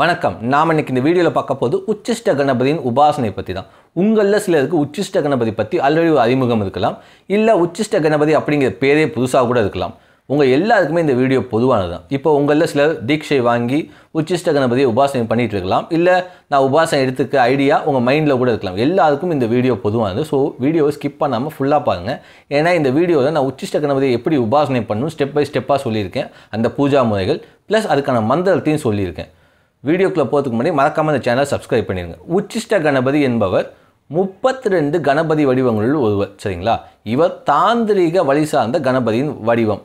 வணக்கம் நாம் இன்னைக்கு இந்த வீடியோவில் பார்க்க போது உச்சிஷ்ட கணபதியின் உபாசனை பற்றி தான் உங்களில் சிலருக்கு உச்சிஷ்ட கணபதி பற்றி ஆல்ரெடி ஒரு அறிமுகம் இருக்கலாம் இல்லை உச்சிஷ்ட கணபதி அப்படிங்கிற பேரே புதுசாக கூட இருக்கலாம் உங்கள் எல்லாருக்குமே இந்த வீடியோ பொதுவானது தான் இப்போ உங்களில் சிலர் தீட்சை வாங்கி உச்சிஷ்ட கணபதியை உபாசனை பண்ணிகிட்டு இருக்கலாம் இல்லை நான் உபாசனை எடுத்துக்க ஐடியா உங்கள் மைண்டில் கூட இருக்கலாம் எல்லாருக்கும் இந்த வீடியோ பொதுவானது ஸோ வீடியோவை ஸ்கிப் பண்ணாமல் ஃபுல்லாக பாருங்கள் ஏன்னா இந்த வீடியோவில் நான் உச்சிஷ்ட கணபதியை எப்படி உபாசனை பண்ணணும் ஸ்டெப் பை ஸ்டெப்பாக சொல்லியிருக்கேன் அந்த பூஜா முறைகள் ப்ளஸ் அதுக்கான மந்திரத்தையும் சொல்லியிருக்கேன் வீடியோக்குள்ளே போகிறதுக்கு முன்னாடி மறக்காமல் இந்த சேனலை சப்ஸ்கிரைப் பண்ணிடுங்க உச்சிஷ்ட கணபதி என்பவர் முப்பத்தி ரெண்டு கணபதி வடிவங்களில் ஒருவர் சரிங்களா இவர் தாந்திரிக வழி சார்ந்த கணபதியின் வடிவம்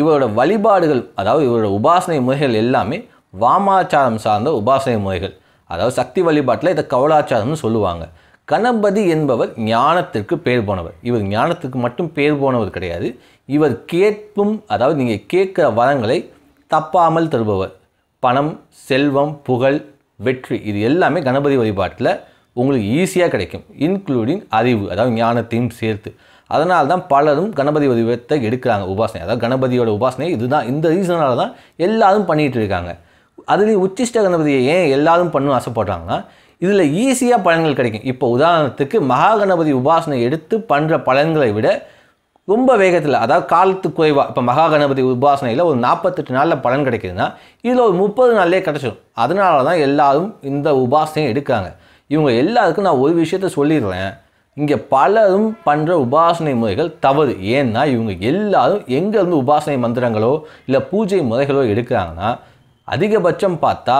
இவரோட வழிபாடுகள் அதாவது இவரோட உபாசனை முறைகள் எல்லாமே வாமாச்சாரம் சார்ந்த உபாசனை முறைகள் அதாவது சக்தி வழிபாட்டில் இதை கவலாச்சாரம்னு சொல்லுவாங்க கணபதி என்பவர் ஞானத்திற்கு பேர் போனவர் இவர் ஞானத்துக்கு மட்டும் பேர் போனவர் கிடையாது இவர் கேட்பும் அதாவது நீங்கள் கேட்குற வரங்களை தப்பாமல் தருபவர் பணம் செல்வம் புகழ் வெற்றி இது எல்லாமே கணபதி வழிபாட்டில் உங்களுக்கு ஈஸியாக கிடைக்கும் இன்க்ளூடிங் அறிவு அதாவது ஞானத்தையும் சேர்த்து அதனால தான் பலரும் கணபதி வடிவத்தை எடுக்கிறாங்க உபாசனை அதாவது கணபதியோட உபாசனை இதுதான் இந்த ரீசனால தான் எல்லாரும் பண்ணிகிட்டு இருக்காங்க அதுலேயும் உச்சிஷ்ட கணபதியை ஏன் எல்லாரும் பண்ணும் ஆசைப்படுறாங்கன்னா இதில் ஈஸியாக பலன்கள் கிடைக்கும் இப்போ உதாரணத்துக்கு மகாகணபதி உபாசனை எடுத்து பண்ணுற பலன்களை விட ரொம்ப வேகத்தில் அதாவது காலத்து குறைவாக இப்போ மகா கணபதி உபாசனையில் ஒரு நாற்பத்தெட்டு நாளில் பலன் கிடைக்குதுன்னா இதில் ஒரு முப்பது நாள்லேயே கிடச்சிடும் அதனால தான் எல்லாரும் இந்த உபாசனையும் எடுக்காங்க இவங்க எல்லாருக்கும் நான் ஒரு விஷயத்த சொல்லிடுறேன் இங்கே பலரும் பண்ணுற உபாசனை முறைகள் தவறு ஏன்னா இவங்க எல்லாரும் எங்கேருந்து உபாசனை மந்திரங்களோ இல்லை பூஜை முறைகளோ எடுக்கிறாங்கன்னா அதிகபட்சம் பார்த்தா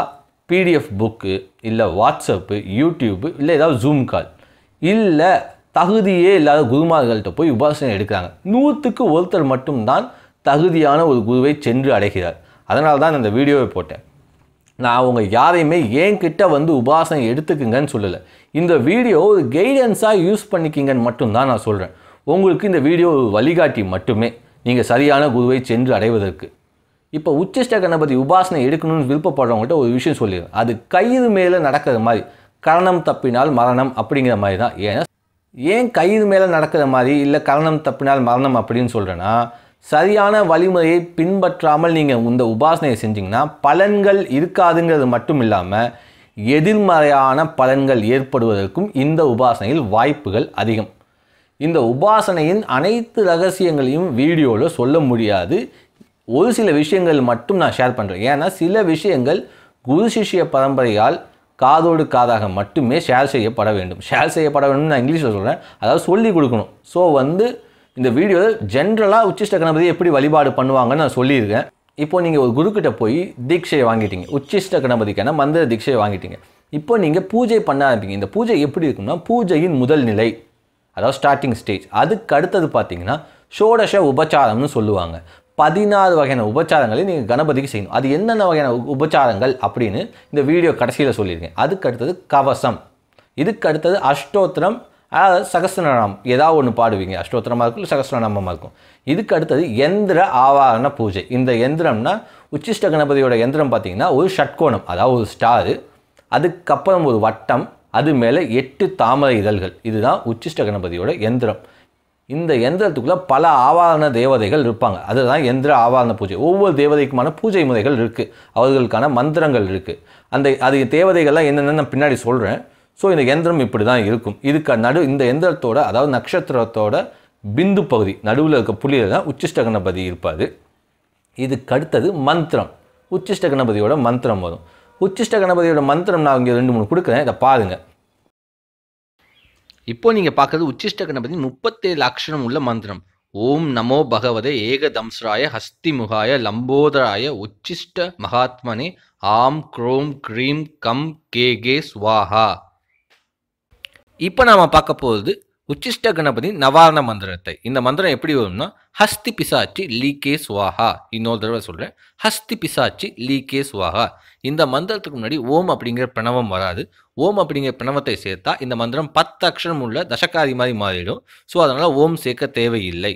பிடிஎஃப் புக்கு இல்லை வாட்ஸ்அப்பு யூடியூப்பு இல்லை ஏதாவது ஜூம் கால் இல்லை தகுதியே இல்லாத குருமார்கள்ட்ட போய் உபாசனை எடுக்கிறாங்க நூற்றுக்கு ஒருத்தர் மட்டும்தான் தகுதியான ஒரு குருவை சென்று அடைகிறார் அதனால தான் இந்த வீடியோவை போட்டேன் நான் அவங்க யாரையுமே ஏன் கிட்டே வந்து உபாசனை எடுத்துக்குங்கன்னு சொல்லலை இந்த வீடியோ ஒரு கைடன்ஸாக யூஸ் பண்ணிக்கிங்கன்னு மட்டும்தான் நான் சொல்கிறேன் உங்களுக்கு இந்த வீடியோ ஒரு வழிகாட்டி மட்டுமே நீங்கள் சரியான குருவை சென்று அடைவதற்கு இப்போ உச்சிஷ்ட கணபதி உபாசனை எடுக்கணும்னு விருப்பப்படுறவங்கள்ட்ட ஒரு விஷயம் சொல்லிடுறேன் அது கயிறு மேலே நடக்கிற மாதிரி கரணம் தப்பினால் மரணம் அப்படிங்கிற மாதிரி தான் ஏன்னா ஏன் கைது மேலே நடக்கிற மாதிரி இல்லை கரணம் தப்பினால் மரணம் அப்படின்னு சொல்கிறேன்னா சரியான வழிமுறையை பின்பற்றாமல் நீங்கள் இந்த உபாசனையை செஞ்சிங்கன்னா பலன்கள் இருக்காதுங்கிறது மட்டும் இல்லாமல் எதிர்மறையான பலன்கள் ஏற்படுவதற்கும் இந்த உபாசனையில் வாய்ப்புகள் அதிகம் இந்த உபாசனையின் அனைத்து ரகசியங்களையும் வீடியோவில் சொல்ல முடியாது ஒரு சில விஷயங்கள் மட்டும் நான் ஷேர் பண்ணுறேன் ஏன்னா சில விஷயங்கள் குரு சிஷ்ய பரம்பரையால் காதோடு காதாக மட்டுமே ஷேர் செய்யப்பட வேண்டும் ஷேர் செய்யப்பட வேண்டும் நான் இங்கிலீஷில் சொல்கிறேன் அதாவது சொல்லி கொடுக்கணும் ஸோ வந்து இந்த வீடியோவில் ஜென்ரலாக உச்சிஷ்ட கணபதி எப்படி வழிபாடு பண்ணுவாங்கன்னு நான் சொல்லியிருக்கேன் இப்போ நீங்கள் ஒரு குருக்கிட்ட போய் தீட்சையை வாங்கிட்டீங்க உச்சிஷ்ட கணபதிக்கான மந்திர தீட்சையை வாங்கிட்டீங்க இப்போ நீங்கள் பூஜை பண்ண ஆரம்பிங்க இந்த பூஜை எப்படி இருக்கும்னா பூஜையின் முதல் நிலை அதாவது ஸ்டார்டிங் ஸ்டேஜ் அதுக்கு அடுத்தது பார்த்தீங்கன்னா ஷோடஷ உபச்சாரம்னு சொல்லுவாங்க பதினாறு வகையான உபச்சாரங்களை நீங்கள் கணபதிக்கு செய்யணும் அது என்னென்ன வகையான உபச்சாரங்கள் அப்படின்னு இந்த வீடியோ கடைசியில் சொல்லியிருக்கேன் அதுக்கு அடுத்தது கவசம் இதுக்கு அடுத்தது அஷ்டோத்திரம் அதாவது சகசிரநாமம் ஏதாவது ஒன்று பாடுவீங்க அஷ்டோத்திரமாக இருக்கும் சகசிரநாமமாக இருக்கும் இதுக்கு அடுத்தது எந்திர ஆவாரண பூஜை இந்த எந்திரம்னா உச்சிஷ்ட கணபதியோட எந்திரம் பார்த்தீங்கன்னா ஒரு ஷட்கோணம் அதாவது ஒரு ஸ்டாரு அதுக்கப்புறம் ஒரு வட்டம் அது மேலே எட்டு தாமரை இதழ்கள் இதுதான் உச்சிஷ்ட கணபதியோட எந்திரம் இந்த எந்திரத்துக்குள்ளே பல ஆவாரண தேவதைகள் இருப்பாங்க அதுதான் எந்திர ஆவாரண பூஜை ஒவ்வொரு தேவதைக்குமான பூஜை முறைகள் இருக்குது அவர்களுக்கான மந்திரங்கள் இருக்குது அந்த அது தேவதைகள்லாம் என்னென்னு நான் பின்னாடி சொல்கிறேன் ஸோ இந்த எந்திரம் இப்படி தான் இருக்கும் இதுக்கு நடு இந்த எந்திரத்தோட அதாவது நட்சத்திரத்தோட பிந்து பகுதி நடுவில் இருக்க புள்ளியில் தான் உச்சிஷ்ட கணபதி இருப்பார் இதுக்கு அடுத்தது மந்திரம் உச்சிஷ்ட கணபதியோட மந்திரம் வரும் உச்சிஷ்ட கணபதியோட மந்திரம் நான் இங்கே ரெண்டு மூணு கொடுக்குறேன் இதை பாருங்கள் இப்போ நீங்கள் பார்க்குறது உச்சிஷ்ட கணபதி முப்பத்தேழு அக்ஷரம் உள்ள மந்திரம் ஓம் நமோ பகவதே ஏகதம்சராய ஹஸ்திமுகாய லம்போதராய உச்சிஷ்ட மகாத்மனே ஆம் க்ரோம் க்ரீம் கம் கே கே ஸ்வாஹா இப்போ நாம பார்க்க போகிறது உச்சிஷ்ட கணபதி நவாரண மந்திரத்தை இந்த மந்திரம் எப்படி வரும்னா ஹஸ்தி பிசாச்சி லீகே சுவாஹா இன்னொரு தடவை சொல்கிறேன் ஹஸ்தி பிசாச்சி லீகே சுவாஹா இந்த மந்திரத்துக்கு முன்னாடி ஓம் அப்படிங்கிற பிரணவம் வராது ஓம் அப்படிங்கிற பிரணவத்தை சேர்த்தா இந்த மந்திரம் பத்து அக்ஷரம் உள்ள தசகாதி மாதிரி மாறிடும் ஸோ அதனால் ஓம் சேர்க்க தேவையில்லை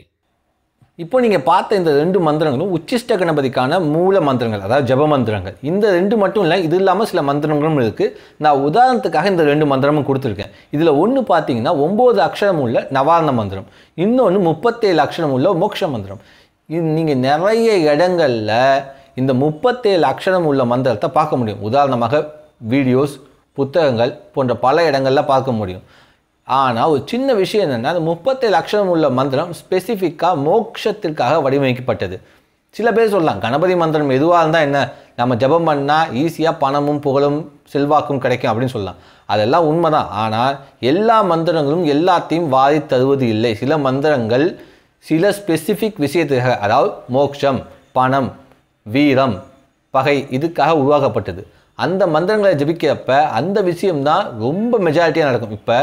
இப்போ நீங்கள் பார்த்த இந்த ரெண்டு மந்திரங்களும் உச்சிஷ்ட கணபதிக்கான மூல மந்திரங்கள் அதாவது ஜப மந்திரங்கள் இந்த ரெண்டு மட்டும் இல்லை இது இல்லாமல் சில மந்திரங்களும் இருக்குது நான் உதாரணத்துக்காக இந்த ரெண்டு மந்திரமும் கொடுத்துருக்கேன் இதில் ஒன்று பார்த்தீங்கன்னா ஒம்பது அக்ஷரம் உள்ள நவாரண மந்திரம் இன்னொன்று முப்பத்தேழு அக்ஷரம் உள்ள மோக்ஷ மந்திரம் இது நீங்கள் நிறைய இடங்களில் இந்த முப்பத்தேழு அக்ஷரம் உள்ள மந்திரத்தை பார்க்க முடியும் உதாரணமாக வீடியோஸ் புத்தகங்கள் போன்ற பல இடங்களில் பார்க்க முடியும் ஆனால் ஒரு சின்ன விஷயம் என்னென்னா அந்த முப்பத்தேழு லட்சம் உள்ள மந்திரம் ஸ்பெசிஃபிக்காக மோட்சத்திற்காக வடிவமைக்கப்பட்டது சில பேர் சொல்லலாம் கணபதி மந்திரம் எதுவாக இருந்தால் என்ன நம்ம ஜபம் பண்ணால் ஈஸியாக பணமும் புகழும் செல்வாக்கும் கிடைக்கும் அப்படின்னு சொல்லலாம் அதெல்லாம் உண்மை தான் ஆனால் எல்லா மந்திரங்களும் எல்லாத்தையும் வாதி தருவது இல்லை சில மந்திரங்கள் சில ஸ்பெசிஃபிக் விஷயத்துக்காக அதாவது மோட்சம் பணம் வீரம் பகை இதுக்காக உருவாக்கப்பட்டது அந்த மந்திரங்களை ஜபிக்கிறப்ப அந்த விஷயம்தான் ரொம்ப மெஜாரிட்டியாக நடக்கும் இப்போ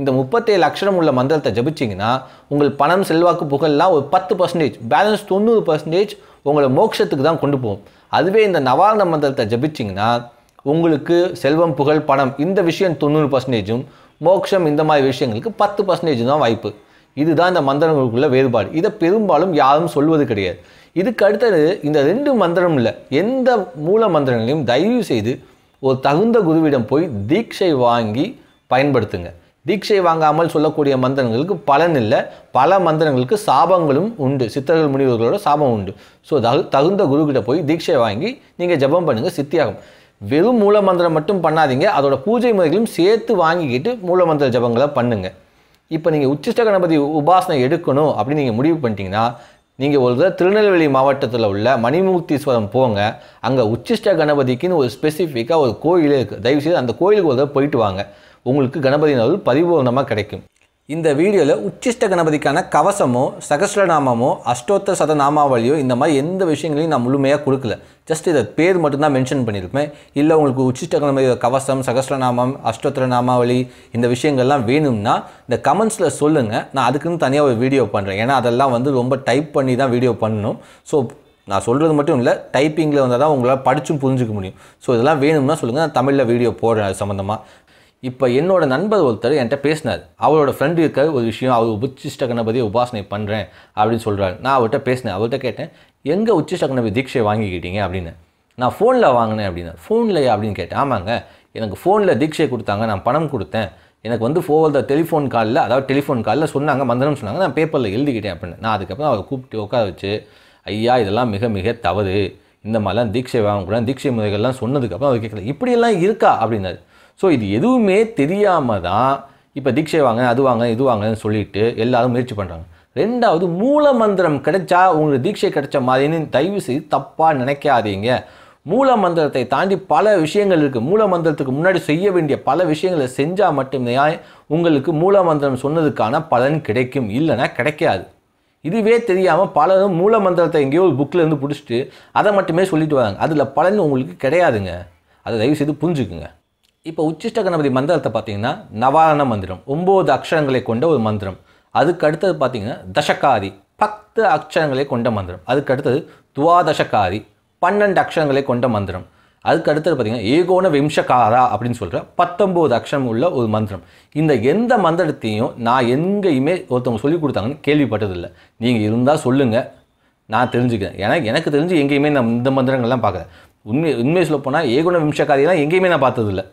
இந்த முப்பத்தேழு அக்ஷரம் உள்ள மந்திரத்தை ஜபிச்சிங்கன்னா உங்கள் பணம் செல்வாக்கு புகழ்லாம் ஒரு பத்து பர்சன்டேஜ் பேலன்ஸ் தொண்ணூறு பர்சன்டேஜ் உங்களை மோட்சத்துக்கு தான் கொண்டு போகும் அதுவே இந்த நவாரண மந்திரத்தை ஜபிச்சிங்கன்னா உங்களுக்கு செல்வம் புகழ் பணம் இந்த விஷயம் தொண்ணூறு பர்சன்டேஜும் மோட்சம் இந்த மாதிரி விஷயங்களுக்கு பத்து பர்சன்டேஜ் தான் வாய்ப்பு இதுதான் இந்த மந்திரங்களுக்குள்ள வேறுபாடு இதை பெரும்பாலும் யாரும் சொல்வது கிடையாது இதுக்கு அடுத்தது இந்த ரெண்டு மந்திரம் இல்லை எந்த மூல மந்திரங்களையும் தயவு செய்து ஒரு தகுந்த குருவிடம் போய் தீட்சை வாங்கி பயன்படுத்துங்க தீட்சை வாங்காமல் சொல்லக்கூடிய மந்திரங்களுக்கு பலன் இல்லை பல மந்திரங்களுக்கு சாபங்களும் உண்டு சித்தர்கள் முனிவர்களோட சாபம் உண்டு ஸோ தகுந்த குருக்கிட்ட போய் தீட்சை வாங்கி நீங்கள் ஜபம் பண்ணுங்கள் சித்தியாகும் வெறும் மூல மந்திரம் மட்டும் பண்ணாதீங்க அதோட பூஜை முறைகளும் சேர்த்து வாங்கிக்கிட்டு மூல மந்திர ஜபங்களை பண்ணுங்கள் இப்போ நீங்கள் உச்சிஷ்ட கணபதி உபாசனை எடுக்கணும் அப்படின்னு நீங்கள் முடிவு பண்ணிட்டீங்கன்னா நீங்கள் ஒரு தடவை திருநெல்வேலி மாவட்டத்தில் உள்ள மணிமூர்த்தீஸ்வரம் போங்க அங்கே உச்சிஷ்ட கணபதிக்குன்னு ஒரு ஸ்பெசிஃபிக்காக ஒரு கோயிலே இருக்குது தயவுசெய்து அந்த கோயிலுக்கு ஒரு தடவை போயிட்டு வாங்க உங்களுக்கு கணபதி அருள் பரிபூர்ணமாக கிடைக்கும் இந்த வீடியோவில் உச்சிஷ்ட கணபதிக்கான கவசமோ சகசிரநாமமோ அஷ்டோத்தர சதநாமாவளியோ இந்த மாதிரி எந்த விஷயங்களையும் நான் முழுமையாக கொடுக்கல ஜஸ்ட் இதை பேர் மட்டும்தான் மென்ஷன் பண்ணியிருப்பேன் இல்லை உங்களுக்கு உச்சிஷ்ட கணபதி கவசம் சகசிரநாமம் அஷ்டோத்தர நாமாவளி இந்த விஷயங்கள்லாம் வேணும்னா இந்த கமெண்ட்ஸில் சொல்லுங்கள் நான் அதுக்குன்னு தனியாக ஒரு வீடியோ பண்ணுறேன் ஏன்னா அதெல்லாம் வந்து ரொம்ப டைப் பண்ணி தான் வீடியோ பண்ணணும் ஸோ நான் சொல்கிறது மட்டும் இல்லை டைப்பிங்கில் வந்தால் தான் உங்களால் படித்தும் புரிஞ்சிக்க முடியும் ஸோ இதெல்லாம் வேணும்னா சொல்லுங்கள் நான் தமிழில் வீடியோ போடுறேன் அது சம்மந்தமாக இப்போ என்னோட நண்பர் ஒருத்தர் என்கிட்ட பேசினார் அவரோட ஃப்ரெண்டு இருக்க ஒரு விஷயம் அவர் உச்சிஷ்ட கணபதியை உபாசனை பண்ணுறேன் அப்படின்னு சொல்கிறாரு நான் அவர்கிட்ட பேசினேன் அவர்கிட்ட கேட்டேன் எங்கே உச்சிஷ்ட கணபதி தீட்சையை வாங்கிக்கிட்டீங்க அப்படின்னு நான் ஃபோனில் வாங்கினேன் அப்படின்னா ஃபோன்லையா அப்படின்னு கேட்டேன் ஆமாங்க எனக்கு ஃபோனில் தீட்சை கொடுத்தாங்க நான் பணம் கொடுத்தேன் எனக்கு வந்து ஃபோவல் த டெலிஃபோன் காலில் அதாவது டெலிஃபோன் காலில் சொன்னாங்க மந்திரம் சொன்னாங்க நான் பேப்பரில் எழுதிக்கிட்டேன் அப்படின்னு நான் அதுக்கப்புறம் அவரை கூப்பிட்டு உட்கார வச்சு ஐயா இதெல்லாம் மிக மிக தவறு இந்த மாதிரிலாம் தீட்சை வாங்கக்கூடாது தீட்சை முறைகள்லாம் சொன்னதுக்கப்புறம் அவர் கேட்கல இப்படியெல்லாம் இருக்கா அப்படின்னாரு ஸோ இது எதுவுமே தெரியாமல் தான் இப்போ தீட்சை வாங்க அது வாங்க இது வாங்கன்னு சொல்லிட்டு எல்லாரும் முயற்சி பண்ணுறாங்க ரெண்டாவது மூல மந்திரம் கிடைச்சா உங்களுக்கு தீட்சை கிடைச்ச மாதிரின்னு தயவு செய்து தப்பாக நினைக்காதீங்க மூல மந்திரத்தை தாண்டி பல விஷயங்கள் இருக்குது மூல மந்திரத்துக்கு முன்னாடி செய்ய வேண்டிய பல விஷயங்களை செஞ்சால் மட்டுமே உங்களுக்கு மூல மந்திரம் சொன்னதுக்கான பலன் கிடைக்கும் இல்லைன்னா கிடைக்காது இதுவே தெரியாமல் பலரும் மூல மந்திரத்தை எங்கேயோ ஒரு புக்கில் இருந்து பிடிச்சிட்டு அதை மட்டுமே சொல்லிட்டு வராங்க அதில் பலன் உங்களுக்கு கிடையாதுங்க அதை தயவு செய்து புரிஞ்சுக்குங்க இப்போ உச்சிஷ்ட கணபதி மந்திரத்தை பார்த்தீங்கன்னா நவாரண மந்திரம் ஒம்பது அக்ஷரங்களை கொண்ட ஒரு மந்திரம் அதுக்கு அடுத்தது பார்த்தீங்கன்னா தசகாரி பத்து அக்ஷரங்களை கொண்ட மந்திரம் அதுக்கு அடுத்தது துவாதசகாரி பன்னெண்டு அக்ஷரங்களை கொண்ட மந்திரம் அதுக்கு அடுத்தது பார்த்தீங்கன்னா ஏகோண விம்சகாரா அப்படின்னு சொல்கிற பத்தொம்போது அக்ஷரம் உள்ள ஒரு மந்திரம் இந்த எந்த மந்திரத்தையும் நான் எங்கேயுமே ஒருத்தவங்க சொல்லி கொடுத்தாங்கன்னு கேள்விப்பட்டதில்லை நீங்கள் இருந்தால் சொல்லுங்கள் நான் தெரிஞ்சுக்கிறேன் ஏன்னா எனக்கு தெரிஞ்சு எங்கேயுமே நான் இந்த மந்திரங்கள்லாம் பார்க்குறேன் உண்மை உண்மையை சொல்ல போனால் ஏகுண விம்சக்காரியெல்லாம் எங்கேயுமே நான் பார்த்ததில்லை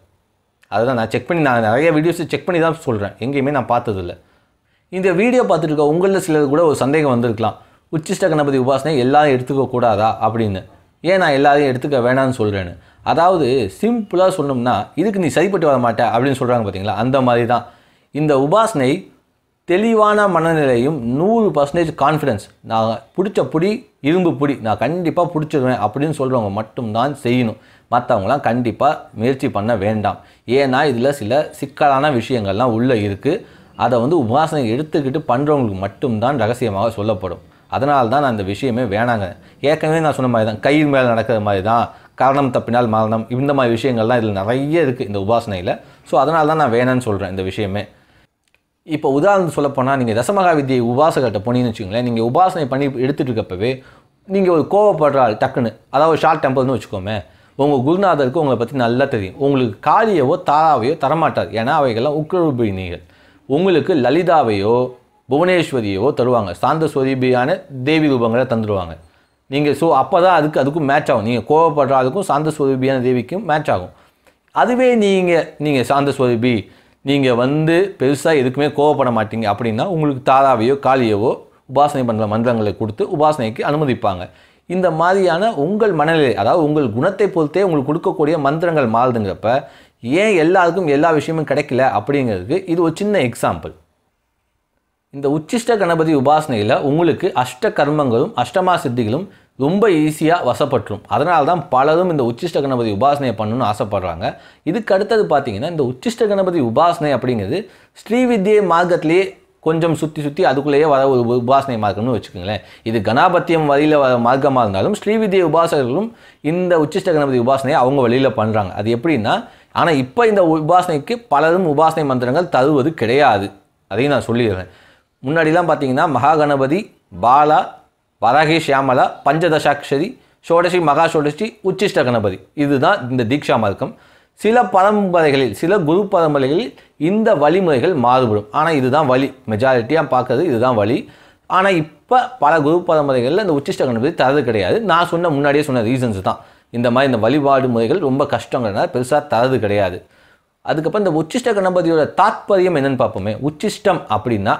அதுதான் நான் செக் பண்ணி நான் நிறைய வீடியோஸை செக் பண்ணி தான் சொல்கிறேன் எங்கேயுமே நான் பார்த்ததில்ல இந்த வீடியோ பார்த்துட்டு இருக்க உங்களில் சிலர் கூட ஒரு சந்தேகம் வந்திருக்கலாம் உச்சிஷ்ட கணபதி உபாசனை எல்லாரும் எடுத்துக்க கூடாதா அப்படின்னு ஏன் நான் எல்லாரையும் எடுத்துக்க வேணான்னு சொல்கிறேன்னு அதாவது சிம்பிளாக சொல்லணும்னா இதுக்கு நீ சரிப்பட்டு வர மாட்டேன் அப்படின்னு சொல்கிறாங்க பார்த்தீங்களா அந்த மாதிரி தான் இந்த உபாசனை தெளிவான மனநிலையும் நூறு பர்சன்டேஜ் கான்ஃபிடென்ஸ் நான் பிடிச்ச பிடி இரும்பு பிடி நான் கண்டிப்பாக பிடிச்சிருவேன் அப்படின்னு சொல்கிறவங்க மட்டும்தான் செய்யணும் மற்றவங்களாம் கண்டிப்பாக முயற்சி பண்ண வேண்டாம் ஏன்னா இதில் சில சிக்கலான விஷயங்கள்லாம் உள்ளே இருக்குது அதை வந்து உபாசனை எடுத்துக்கிட்டு பண்ணுறவங்களுக்கு மட்டும்தான் ரகசியமாக சொல்லப்படும் அதனால தான் நான் இந்த விஷயமே வேணாங்க ஏற்கனவே நான் சொன்ன மாதிரி தான் கையில் மேலே நடக்கிற மாதிரி தான் காரணம் தப்பினால் மரணம் இந்த மாதிரி விஷயங்கள்லாம் இதில் நிறைய இருக்குது இந்த உபாசனையில் ஸோ அதனால தான் நான் வேணான்னு சொல்கிறேன் இந்த விஷயமே இப்போ உதாரணம் சொல்லப்போனால் நீங்கள் தசமகா வித்தியை உபாசகர்கிட்ட போனீங்கன்னு வச்சுக்கோங்களேன் நீங்கள் உபாசனை பண்ணி எடுத்துகிட்டு இருக்கப்பவே நீங்கள் ஒரு கோவப்படுற ஆள் டக்குன்னு அதாவது ஷார்ட் டெம்பர்னு வச்சுக்கோமே உங்கள் குருநாதருக்கு உங்களை பற்றி நல்லா தெரியும் உங்களுக்கு காளியவோ தாராவையோ தரமாட்டார் ஏன்னா அவைகள்லாம் உக்ரூபிணிகள் உங்களுக்கு லலிதாவையோ புவனேஸ்வரியோ தருவாங்க சாந்த சுவரூபியான தேவி ரூபங்களை தந்துடுவாங்க நீங்கள் ஸோ அப்போ தான் அதுக்கு அதுக்கும் மேட்ச் ஆகும் நீங்கள் கோவப்படுற அதுக்கும் சாந்த சுவரூபியான தேவிக்கும் மேட்ச் ஆகும் அதுவே நீங்கள் நீங்கள் சாந்த சுவரூபி நீங்கள் வந்து பெருசாக எதுக்குமே கோவப்பட மாட்டீங்க அப்படின்னா உங்களுக்கு தாராவையோ காளியவோ உபாசனை பண்ணுற மந்திரங்களை கொடுத்து உபாசனைக்கு அனுமதிப்பாங்க இந்த மாதிரியான உங்கள் மனநிலை அதாவது உங்கள் குணத்தை பொறுத்தே உங்களுக்கு கொடுக்கக்கூடிய மந்திரங்கள் மாறுதுங்கிறப்ப ஏன் எல்லாருக்கும் எல்லா விஷயமும் கிடைக்கல அப்படிங்கிறதுக்கு இது ஒரு சின்ன எக்ஸாம்பிள் இந்த உச்சிஷ்ட கணபதி உபாசனையில் உங்களுக்கு அஷ்ட கர்மங்களும் அஷ்டமா சித்திகளும் ரொம்ப ஈஸியாக வசப்பட்டுரும் அதனால தான் பலரும் இந்த உச்சிஷ்ட கணபதி உபாசனையை பண்ணணும்னு ஆசைப்படுறாங்க இதுக்கு அடுத்தது பார்த்தீங்கன்னா இந்த உச்சிஷ்ட கணபதி உபாசனை அப்படிங்கிறது ஸ்ரீவித்யை மார்க்கத்திலேயே கொஞ்சம் சுற்றி சுற்றி அதுக்குள்ளேயே வர ஒரு உபாசனை மார்க்கம்னு வச்சுக்கோங்களேன் இது கணாபத்தியம் வழியில் வர மார்க்கமாக இருந்தாலும் ஸ்ரீவித்ய உபாசகர்களும் இந்த உச்சிஷ்ட கணபதி உபாசனையை அவங்க வழியில் பண்ணுறாங்க அது எப்படின்னா ஆனால் இப்போ இந்த உபாசனைக்கு பலரும் உபாசனை மந்திரங்கள் தருவது கிடையாது அதையும் நான் சொல்லிடுறேன் முன்னாடிலாம் பார்த்தீங்கன்னா மகாகணபதி பாலா வராகி ஷியாமலா பஞ்சதசாட்சரி ஷோடசி மகா ஷோடசி உச்சிஷ்ட கணபதி இதுதான் இந்த தீக்ஷா மார்க்கம் சில பரம்பரைகளில் சில குரு பரம்பரைகளில் இந்த வழிமுறைகள் மாறுபடும் ஆனால் இதுதான் வழி மெஜாரிட்டியாக பார்க்குறது இதுதான் வழி ஆனால் இப்போ பல குரு பரம்பரைகளில் இந்த உச்சிஷ்ட கணபதி தரது கிடையாது நான் சொன்ன முன்னாடியே சொன்ன ரீசன்ஸ் தான் இந்த மாதிரி இந்த வழிபாடு முறைகள் ரொம்ப கஷ்டங்கிறனால பெருசாக தரது கிடையாது அதுக்கப்புறம் இந்த உச்சிஷ்ட கணபதியோட தாத்பரியம் என்னென்னு பார்ப்போமே உச்சிஷ்டம் அப்படின்னா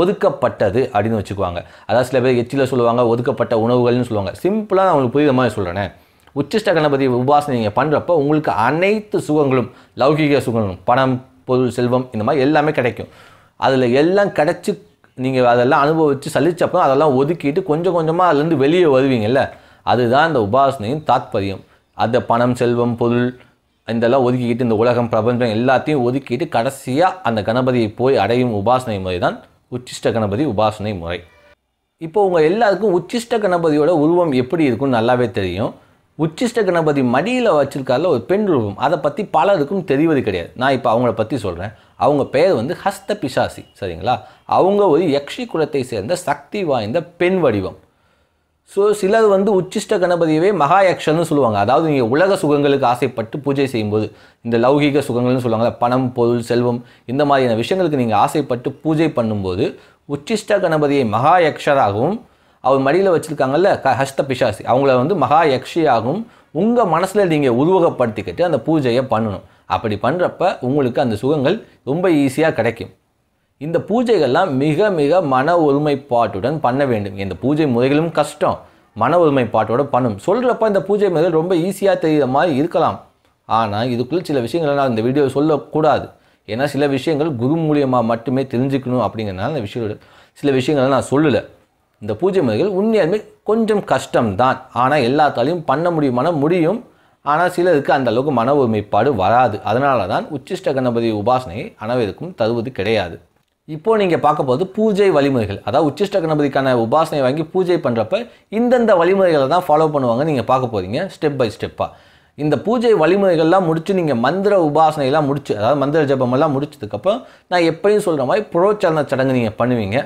ஒதுக்கப்பட்டது அப்படின்னு வச்சுக்குவாங்க அதாவது சில பேர் எச்சியில் சொல்லுவாங்க ஒதுக்கப்பட்ட உணவுகள்னு சொல்லுவாங்க சிம்பிளாக நான் உங்களுக்கு புரியுற மாதிரி சொல்கிறேன் உச்சிஷ்ட கணபதி உபாசனை நீங்கள் பண்ணுறப்போ உங்களுக்கு அனைத்து சுகங்களும் லௌகிக சுகங்களும் பணம் பொருள் செல்வம் இந்த மாதிரி எல்லாமே கிடைக்கும் அதில் எல்லாம் கிடச்சி நீங்கள் அதெல்லாம் அனுபவித்து சலிச்சப்போ அதெல்லாம் ஒதுக்கிட்டு கொஞ்சம் கொஞ்சமாக அதுலேருந்து வெளியே வருவீங்கள்ல அதுதான் இந்த உபாசனையின் தாத்பரியம் அந்த பணம் செல்வம் பொருள் இதெல்லாம் ஒதுக்கிக்கிட்டு இந்த உலகம் பிரபஞ்சம் எல்லாத்தையும் ஒதுக்கிட்டு கடைசியாக அந்த கணபதியை போய் அடையும் உபாசனை முறை தான் உச்சிஷ்ட கணபதி உபாசனை முறை இப்போ உங்கள் எல்லாருக்கும் உச்சிஷ்ட கணபதியோட உருவம் எப்படி இருக்குன்னு நல்லாவே தெரியும் உச்சிஷ்ட கணபதி மடியில் வச்சுருக்காரில் ஒரு பெண் ரூபம் அதை பற்றி பலருக்கும் தெரிவது கிடையாது நான் இப்போ அவங்கள பற்றி சொல்கிறேன் அவங்க பெயர் வந்து ஹஸ்த பிசாசி சரிங்களா அவங்க ஒரு யக்ஷி குலத்தை சேர்ந்த சக்தி வாய்ந்த பெண் வடிவம் ஸோ சிலர் வந்து உச்சிஷ்ட கணபதியவே மகா யக்ஷன்னு சொல்லுவாங்க அதாவது நீங்கள் உலக சுகங்களுக்கு ஆசைப்பட்டு பூஜை செய்யும்போது இந்த லௌகிக சுகங்கள்னு சொல்லுவாங்க பணம் பொருள் செல்வம் இந்த மாதிரியான விஷயங்களுக்கு நீங்கள் ஆசைப்பட்டு பூஜை பண்ணும்போது உச்சிஷ்ட கணபதியை மகா யக்ஷராகவும் அவர் மடியில் வச்சுருக்காங்கல்ல க ஹஸ்த பிசாசி அவங்கள வந்து மகா யக்ஷியாகும் உங்கள் மனசில் நீங்கள் உருவகப்படுத்திக்கிட்டு அந்த பூஜையை பண்ணணும் அப்படி பண்ணுறப்ப உங்களுக்கு அந்த சுகங்கள் ரொம்ப ஈஸியாக கிடைக்கும் இந்த பூஜைகள்லாம் மிக மிக மன ஒருமைப்பாட்டுடன் பண்ண வேண்டும் இந்த பூஜை முறைகளும் கஷ்டம் மன ஒருமைப்பாட்டோடு பண்ணும் சொல்கிறப்ப இந்த பூஜை முறைகள் ரொம்ப ஈஸியாக தெரிகிற மாதிரி இருக்கலாம் ஆனால் இதுக்குள்ளே சில விஷயங்களை நான் இந்த வீடியோ சொல்லக்கூடாது ஏன்னா சில விஷயங்கள் குரு மூலியமாக மட்டுமே தெரிஞ்சுக்கணும் அப்படிங்கிறனால இந்த விஷயம் சில விஷயங்களை நான் சொல்லலை இந்த பூஜை முறைகள் உண்மையாலுமே கொஞ்சம் கஷ்டம்தான் ஆனால் எல்லாத்தாலையும் பண்ண முடியுமான முடியும் ஆனால் சிலருக்கு அந்த அளவுக்கு மன ஒருமைப்பாடு வராது அதனால தான் உச்சிஷ்ட கணபதி உபாசனையை அனைவருக்கும் தருவது கிடையாது இப்போது நீங்கள் பார்க்க போகிறது பூஜை வழிமுறைகள் அதாவது உச்சிஷ்ட கணபதிக்கான உபாசனை வாங்கி பூஜை பண்ணுறப்ப இந்தந்த வழிமுறைகளை தான் ஃபாலோ பண்ணுவாங்க நீங்கள் பார்க்க போகிறீங்க ஸ்டெப் பை ஸ்டெப்பாக இந்த பூஜை வழிமுறைகள்லாம் முடித்து நீங்கள் மந்திர உபாசனையெல்லாம் முடிச்சு அதாவது மந்திர ஜபமெல்லாம் முடிச்சதுக்கப்புறம் நான் எப்பயும் சொல்கிற மாதிரி புரோச்சாரண சடங்கு நீங்கள் பண்ணுவீங்க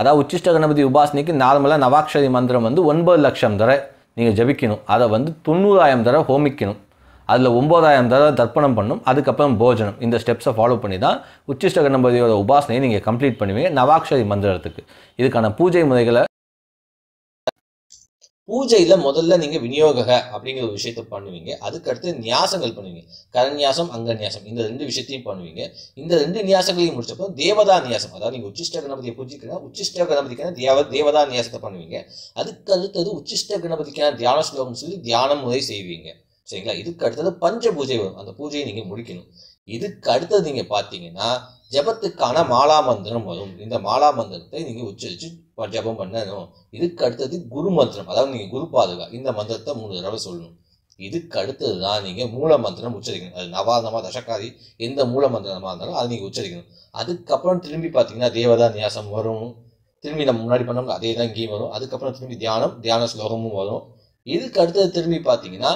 அதாவது உச்சிஷ்ட கணபதி உபாசனைக்கு நார்மலாக நவாக்ஷரி மந்திரம் வந்து ஒன்பது லட்சம் தர நீங்கள் ஜபிக்கணும் அதை வந்து தொண்ணூறாயிரம் தர ஹோமிக்கணும் அதில் ஒம்பதாயிரம் தர தர்ப்பணம் பண்ணும் அதுக்கப்புறம் போஜனம் இந்த ஸ்டெப்ஸை ஃபாலோ பண்ணி தான் உச்சிஷ்ட கணபதியோட உபாசனையை நீங்கள் கம்ப்ளீட் பண்ணுவீங்க நவாக்ஷரி மந்திரத்துக்கு இதுக்கான பூஜை முறைகளை பூஜையில் முதல்ல நீங்கள் விநியோக அப்படிங்கிற ஒரு விஷயத்த பண்ணுவீங்க அதுக்கடுத்து நியாசங்கள் பண்ணுவீங்க கரநியாசம் அங்கநியாசம் இந்த ரெண்டு விஷயத்தையும் பண்ணுவீங்க இந்த ரெண்டு நியாசங்களையும் முடிச்சப்போ தேவதா நியாசம் அதாவது நீங்கள் உச்சிஷ்ட கணபதியை பூஜிக்கிறா உச்சிஷ்ட கணபதிக்கான தேவ தேவதா நியாசத்தை பண்ணுவீங்க அதுக்கு அடுத்தது உச்சிஷ்ட கணபதிக்கான தியான ஸ்லோகம் சொல்லி தியானம் முறை செய்வீங்க சரிங்களா இதுக்கு அடுத்தது பஞ்ச பூஜை வரும் அந்த பூஜையை நீங்கள் முடிக்கணும் இதுக்கு அடுத்தது நீங்கள் பார்த்தீங்கன்னா ஜபத்துக்கான மாலா மந்திரம் வரும் இந்த மாலா மந்திரத்தை நீங்கள் உச்சரித்து ஜபம் பண்ணணும் இதுக்கு அடுத்தது குரு மந்திரம் அதாவது நீங்கள் குரு பாதுகா இந்த மந்திரத்தை மூணு தடவை சொல்லணும் இதுக்கு அடுத்தது தான் நீங்கள் மூல மந்திரம் உச்சரிக்கணும் அது நவாதனமாக தசக்காதி எந்த மூல மந்திரமாக இருந்தாலும் அதை நீங்கள் உச்சரிக்கணும் அதுக்கப்புறம் திரும்பி பார்த்தீங்கன்னா தேவதா நியாசம் வரும் திரும்பி நம்ம முன்னாடி பண்ணோம் அதே தான் இங்கேயும் வரும் அதுக்கப்புறம் திரும்பி தியானம் தியான ஸ்லோகமும் வரும் இதுக்கு அடுத்தது திரும்பி பார்த்தீங்கன்னா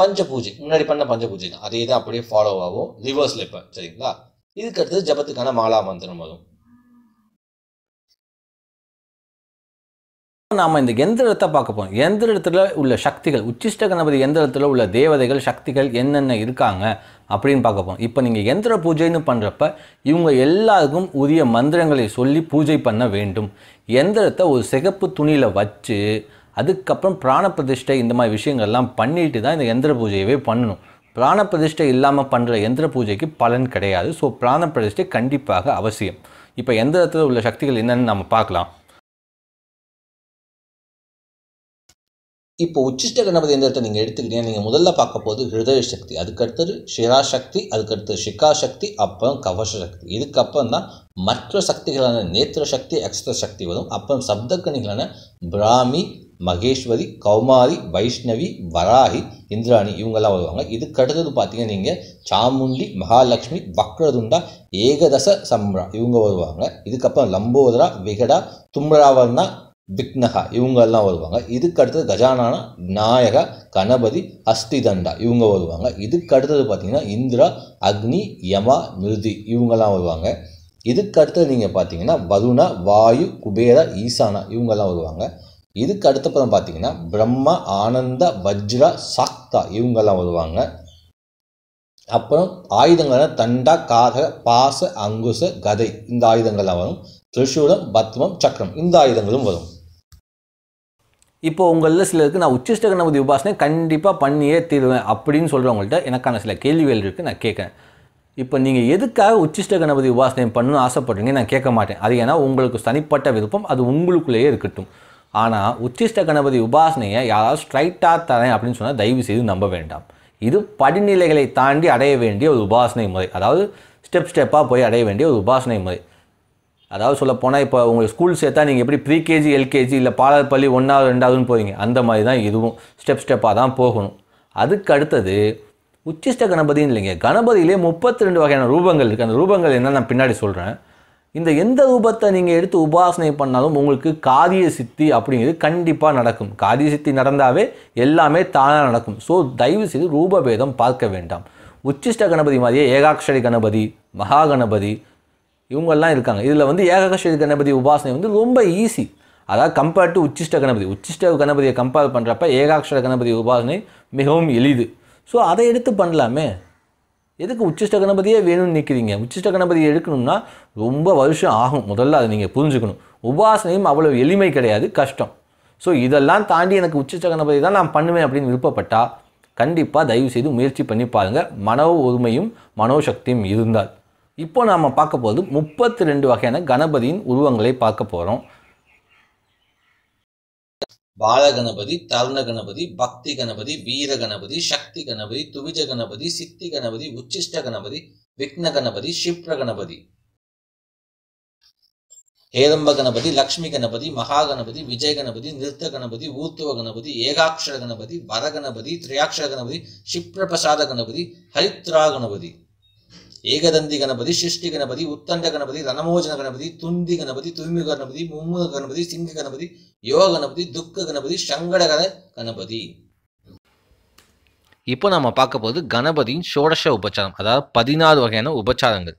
பஞ்ச பூஜை முன்னாடி பண்ண பஞ்ச பூஜை தான் அதே தான் அப்படியே ஃபாலோ ஆகும் ரிவர்ஸ்ல இப்போ சரிங்களா இதுக்கு அடுத்தது ஜபத்துக்கான மாலா மந்திரம் வரும் நாம் இந்த எந்திரத்தை பார்க்க போகிறோம் எந்திரத்தில் உள்ள சக்திகள் உச்சிஷ்ட கணபதி எந்திரத்தில் உள்ள தேவதைகள் சக்திகள் என்னென்ன இருக்காங்க அப்படின்னு பார்க்க போறோம் இப்போ நீங்கள் எந்திர பூஜைன்னு பண்ணுறப்ப இவங்க எல்லாருக்கும் உரிய மந்திரங்களை சொல்லி பூஜை பண்ண வேண்டும் எந்திரத்தை ஒரு சிகப்பு துணியில் வச்சு அதுக்கப்புறம் பிராண பிரதிஷ்டை இந்த மாதிரி விஷயங்கள்லாம் பண்ணிட்டு தான் இந்த எந்திர பூஜையவே பண்ணணும் பிராண பிரதிஷ்டை இல்லாமல் பண்ணுற எந்திர பூஜைக்கு பலன் கிடையாது ஸோ பிராண பிரதிஷ்டை கண்டிப்பாக அவசியம் இப்போ எந்திரத்தில் உள்ள சக்திகள் என்னென்னு நம்ம பார்க்கலாம் இப்போ உச்சிஷ்ட கணபதி எந்திரத்தை நீங்கள் எடுத்துக்கிட்டீங்கன்னா நீங்கள் முதல்ல பார்க்க போது ஹிருதய சக்தி அதுக்கடுத்தது ஷிராசக்தி அதுக்கடுத்தது சிக்கா சக்தி அப்புறம் கவச சக்தி இதுக்கப்புறம் தான் மற்ற சக்திகளான நேத்திர சக்தி எக்ஸ்திர சக்தி வரும் அப்புறம் சப்தக்கணிகளான பிராமி மகேஸ்வரி கௌமாரி வைஷ்ணவி வராகி இந்திராணி இவங்கெல்லாம் வருவாங்க இதுக்கு அடுத்தது பார்த்தீங்கன்னா நீங்கள் சாமுண்டி மகாலட்சுமி வக்ரதுண்டா ஏகதச சம்ரா இவங்க வருவாங்க இதுக்கப்புறம் லம்போதரா விகடா தும்ராவர்ணா விக்னகா இவங்கெல்லாம் வருவாங்க இதுக்கு அடுத்தது கஜானானா நாயகா கணபதி அஸ்திதண்டா இவங்க வருவாங்க இதுக்கு அடுத்தது பார்த்தீங்கன்னா இந்திரா அக்னி யமா மிருதி இவங்கெல்லாம் வருவாங்க இதுக்கு அடுத்தது நீங்கள் பார்த்தீங்கன்னா வருணா வாயு குபேரா ஈசானா இவங்கெல்லாம் வருவாங்க இதுக்கு அடுத்த பதம் பார்த்தீங்கன்னா பிரம்ம ஆனந்த வஜ்ரா சாக்தா இவங்கெல்லாம் வருவாங்க அப்புறம் ஆயுதங்கள் தண்டா காத பாச அங்குச கதை இந்த ஆயுதங்கள்லாம் வரும் திரிசூலம் பத்மம் சக்கரம் இந்த ஆயுதங்களும் வரும் இப்போ உங்களில் சிலருக்கு நான் உச்சிஷ்ட கணபதி உபாசனை கண்டிப்பாக பண்ணியே தீருவேன் அப்படின்னு சொல்கிறவங்கள்ட்ட எனக்கான சில கேள்விகள் இருக்குது நான் கேட்குறேன் இப்போ நீங்கள் எதுக்காக உச்சிஷ்ட கணபதி உபாசனை பண்ணணும்னு ஆசைப்படுறீங்க நான் கேட்க மாட்டேன் அது ஏன்னா உங்களுக்கு தனிப்பட்ட விருப்பம் அது உங்களுக்குள்ளேயே இருக்கட்டும் ஆனால் உச்சிஷ்ட கணபதி உபாசனையை யாராவது ஸ்ட்ரைட்டாக தரேன் அப்படின்னு சொன்னால் தயவு செய்து நம்ப வேண்டாம் இது படிநிலைகளை தாண்டி அடைய வேண்டிய ஒரு உபாசனை முறை அதாவது ஸ்டெப் ஸ்டெப்பாக போய் அடைய வேண்டிய ஒரு உபாசனை முறை அதாவது சொல்லப்போனால் இப்போ உங்களுக்கு ஸ்கூல் சேர்த்தா நீங்கள் எப்படி ப்ரீகேஜி எல்கேஜி இல்லை பாலர் பள்ளி ஒன்றாவது ரெண்டாவதுன்னு போவீங்க அந்த மாதிரி தான் இதுவும் ஸ்டெப் ஸ்டெப்பாக தான் போகணும் அதுக்கு அடுத்தது உச்சிஷ்ட கணபதின்னு இல்லைங்க கணபதியிலே முப்பத்தி ரெண்டு வகையான ரூபங்கள் இருக்குது அந்த ரூபங்கள் என்ன நான் பின்னாடி சொல்கிறேன் இந்த எந்த ரூபத்தை நீங்கள் எடுத்து உபாசனை பண்ணாலும் உங்களுக்கு காரிய சித்தி அப்படிங்கிறது கண்டிப்பாக நடக்கும் காரிய சித்தி நடந்தாவே எல்லாமே தானாக நடக்கும் ஸோ தயவு செய்து ரூபபேதம் பார்க்க வேண்டாம் உச்சிஷ்ட கணபதி மாதிரியே ஏகாட்சரி கணபதி மகா கணபதி இவங்கெல்லாம் இருக்காங்க இதில் வந்து ஏகாட்சரி கணபதி உபாசனை வந்து ரொம்ப ஈஸி அதாவது கம்பேர்ட் டு உச்சிஷ்ட கணபதி உச்சிஷ்ட கணபதியை கம்பேர் பண்ணுறப்ப ஏகாட்சர கணபதி உபாசனை மிகவும் எளிது ஸோ அதை எடுத்து பண்ணலாமே எதுக்கு உச்சிஷ்ட கணபதியே வேணும்னு நிற்கிறீங்க உச்சிஷ்ட கணபதியை எடுக்கணும்னா ரொம்ப வருஷம் ஆகும் முதல்ல அதை நீங்கள் புரிஞ்சுக்கணும் உபாசனையும் அவ்வளோ எளிமை கிடையாது கஷ்டம் ஸோ இதெல்லாம் தாண்டி எனக்கு உச்சிஷ்ட கணபதி தான் நான் பண்ணுவேன் அப்படின்னு விருப்பப்பட்டால் கண்டிப்பாக தயவு செய்து முயற்சி பண்ணி பாருங்கள் மனோ உரிமையும் மனோசக்தியும் இருந்தால் இப்போ நாம் பார்க்க போகிறது முப்பத்தி ரெண்டு வகையான கணபதியின் உருவங்களை பார்க்க போகிறோம் ಬಾಳ ಗಣಪತಿ ಗಣಪತಿ ಭಕ್ತಿ ಗಣಪತಿ ವೀರ ಗಣಪತಿ ಶಕ್ತಿ ಗಣಪತಿ ತುವಿಜ ಗಣಪತಿ ಸಿತ್ತಿ ಗಣಪತಿ ಉಚ್ಚಿಷ್ಟ ಗಣಪತಿ ವಿಘ್ನ ಗಣಪತಿ ಶಿಪ್ರ ಗಣಪತಿ ಹೇರಂಬ ಗಣಪತಿ ಲಕ್ಷ್ಮಿ ಗಣಪತಿ ಮಹಾಗಣಪತಿ ವಿಜಯ ಗಣಪತಿ ನೃತ್ಯ ಗಣಪತಿ ಊರ್ತ್ವ ಗಣಪತಿ ಏಕಾಕ್ಷರ ಗಣಪತಿ ವರ ಗಣಪತಿ ಗಣಪತಿ ಶಿಪ್ರಪ್ರಸಾದ ಗಣಪತಿ ಹರಿತ್ರಾ ಗಣಪತಿ ஏகதந்தி கணபதி சிருஷ்டி கணபதி உத்தண்ட கணபதி ரணமோஜன கணபதி துந்தி கணபதி துய்மு கணபதி மும்முக கணபதி சிங்க கணபதி யோக கணபதி துக்க கணபதி சங்கடகர கணபதி இப்போ நம்ம பார்க்க போது கணபதியின் ஷோடஷ உபச்சாரம் அதாவது பதினாறு வகையான உபச்சாரங்கள்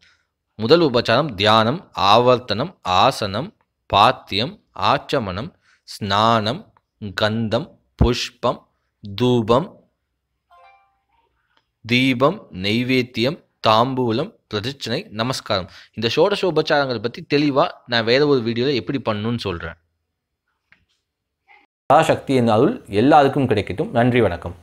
முதல் உபச்சாரம் தியானம் ஆவர்த்தனம் ஆசனம் பாத்தியம் ஆச்சமனம் ஸ்நானம் கந்தம் புஷ்பம் தூபம் தீபம் நெய்வேத்தியம் தாம்பூலம் பிரதிச்சனை நமஸ்காரம் இந்த சோட உபச்சாரங்கள் பற்றி தெளிவாக நான் வேறு ஒரு வீடியோவில் எப்படி பண்ணணும்னு சொல்கிறேன் சக்தி என் அருள் எல்லாருக்கும் கிடைக்கட்டும் நன்றி வணக்கம்